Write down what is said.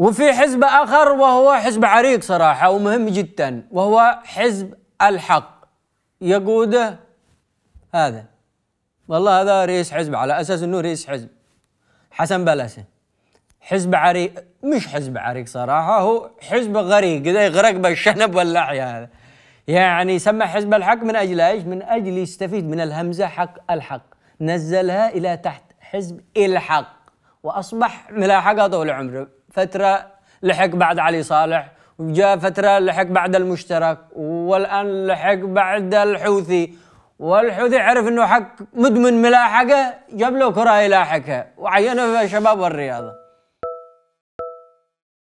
وفي حزب آخر وهو حزب عريق صراحة ومهم جدا وهو حزب الحق يقوده هذا والله هذا رئيس حزب على أساس أنه رئيس حزب حسن بلسه حزب عريق مش حزب عريق صراحة هو حزب غريق اذا يغرق بالشنب واللحية هذا يعني سمى حزب الحق من أجل إيش؟ من أجل يستفيد من الهمزة حق الحق نزلها إلى تحت حزب الحق واصبح ملاحقه طول عمره فتره لحق بعد علي صالح وجاء فتره لحق بعد المشترك والان لحق بعد الحوثي والحوثي عرف انه حق مدمن ملاحقه جاب له كره يلاحقها وعينه في الشباب والرياضه